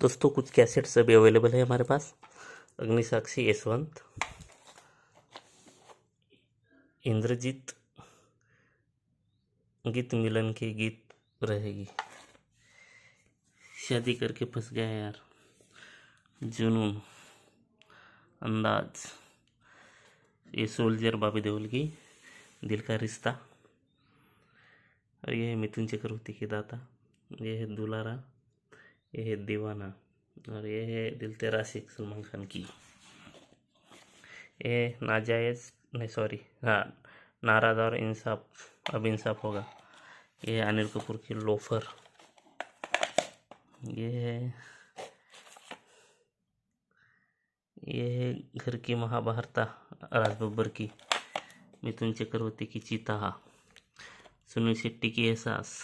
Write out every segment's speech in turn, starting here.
दोस्तों कुछ कैसेट्स अभी अवेलेबल है हमारे पास अग्नि साक्षी यशवंत इंद्रजीत गीत मिलन के गीत रहेगी शादी करके फंस गया यार जुनून अंदाज ये सोल्जर बाबी देओल की दिल का रिश्ता और यह है मिथुन चक्रवर्ती के दाता यह है दुलारा ये है दीवाना और ये है दिल तेरा सिख सलमान खान की ये नाजायज़ नहीं सॉरी हाँ नाराज और इंसाफ अब इंसाफ होगा ये अनिल कपूर की लोफर ये है ये है घर की महाभारता राजबर की मिथुन चक्रवर्ती की चीता सुनील शेट्टी की एहसास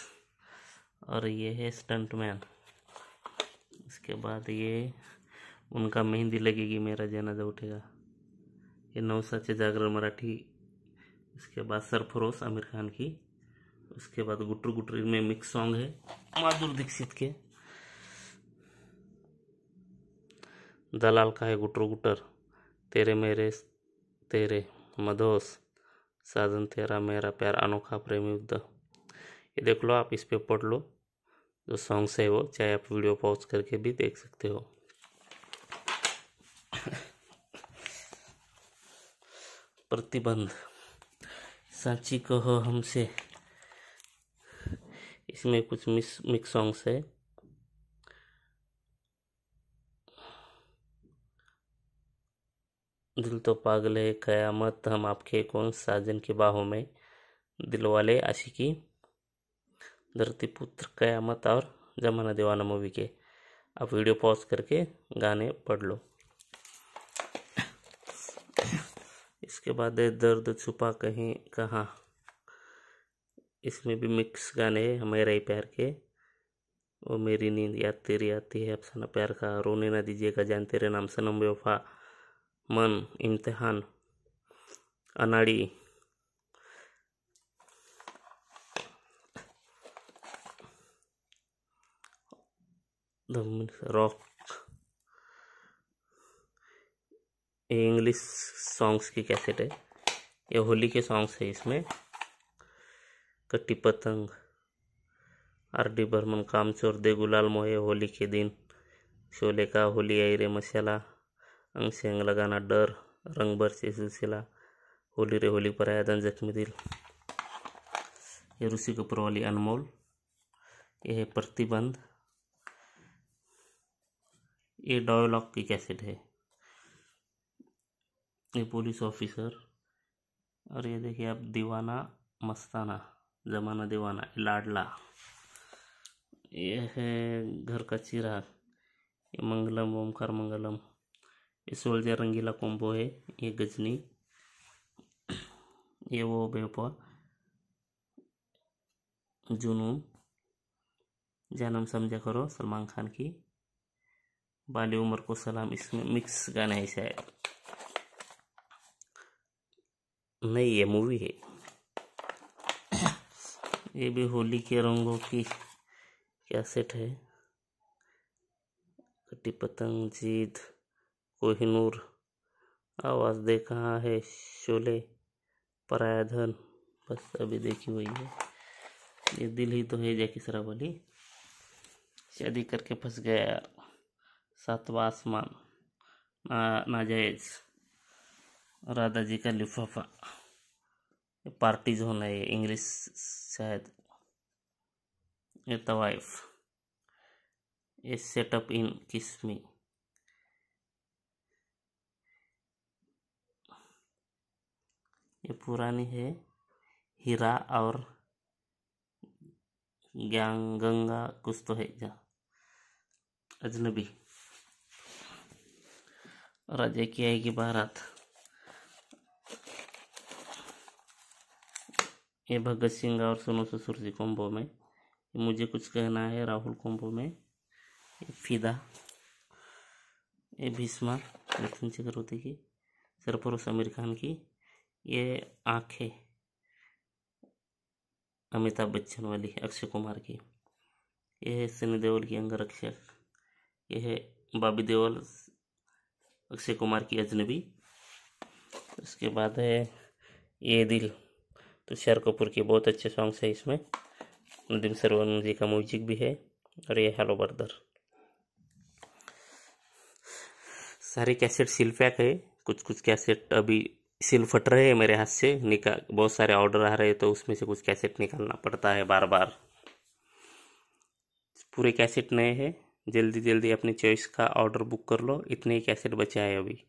और ये है स्टंटमैन इसके बाद ये उनका मेहंदी लगेगी मेरा जनाजा उठेगा ये नौसाचे जागरण मराठी इसके बाद सरफरोश आमिर खान की उसके बाद गुटर गुटर में मिक्स सॉन्ग है माधुर दीक्षित के दलाल का है गुटर गुटर तेरे मेरे तेरे मधोस साधन तेरा मेरा प्यार अनोखा प्रेमी युद्ध ये देख लो आप इस पे पढ़ लो जो सॉन्ग्स है वो चाहे आप वीडियो पॉज करके भी देख सकते हो प्रतिबंध सांची कहो हमसे इसमें कुछ मिस मिक्स सॉन्ग्स है दिल तो पागल है कयामत हम आपके कौन साजन की बाहों में दिल वाले आशिकी धरती पुत्र कयामत और जमाना दीवाना मूवी के आप वीडियो पॉज करके गाने पढ़ लो इसके बाद है दर्द छुपा कहीं कहाँ इसमें भी मिक्स गाने हैं हमेरा ही प्यार के वो मेरी नींद याद तेरी आती है अफसाना प्यार का रोने ना दीजिएगा जान तेरे नाम सनम वफा मन इम्तहान अनाड़ी रॉक ये इंग्लिश सॉन्ग्स की कैसेट है ये होली के सॉन्ग्स है इसमें कट्टी पतंग आर डी बर्मन कामचोर दे गुलाल मोहे होली के दिन शोले का होली आई रे मसाला अंग से अंग लगाना डर रंग भर से सिलसिला होली रे होली पर आया दन जख्मी दिल ये ऋषि कपूर वाली अनमोल यह प्रतिबंध ये डायलॉग की कैसेट है ये पुलिस ऑफिसर और ये देखिए आप दीवाना मस्ताना जमाना दीवाना लाडला ये है घर का चिरा ये मंगलम ओमकार मंगलम ये सोल्जर रंगीला कोम्बो है ये गजनी ये वो बेपा जुनून जन्म समझा करो सलमान खान की बाली उमर को सलाम इसमें मिक्स गाना है शायद नहीं ये मूवी है ये भी होली के रंगों की क्या सेट है कटी पतंग जीत कोहिनूर आवाज़ दे रहा है शोले परायाधन बस अभी देखी हुई है ये दिल ही तो है जैकी सरा वाली शादी करके फंस गया यार सातवा आसमान ना नाजायज़ राधा जी का लिफाफा ये पार्टी जोन है इंग्लिश शायद ये तवाइफ तो ये सेटअप इन किसमी ये पुरानी है हीरा और गंगा कुछ तो है जहाँ अजनबी राज्य की आएगी भारत ये भगत सिंह और सोनू ससुर जी कॉम्बो में मुझे कुछ कहना है राहुल कॉम्बो में ये फिदा ये भीष्मा मिथुन चक्रवर्ती की सरफरोश आमिर खान की ये आँखें अमिताभ बच्चन वाली अक्षय कुमार की यह है सनी देओल की अंगरक्षक यह है बाबी देओल अक्षय कुमार की अजनबी उसके बाद है ये दिल तुषार कपूर के बहुत अच्छे सॉन्ग्स है इसमें नदीम सरवन जी का म्यूजिक भी है और ये हेलो बर्दर सारे कैसेट सील पैक है कुछ कुछ कैसेट अभी सील फट रहे हैं मेरे हाथ से निकाल बहुत सारे ऑर्डर आ रहे हैं तो उसमें से कुछ कैसेट निकालना पड़ता है बार बार पूरे कैसेट नए हैं जल्दी जल्दी अपनी चॉइस का ऑर्डर बुक कर लो इतने ही कैसेट बचा है अभी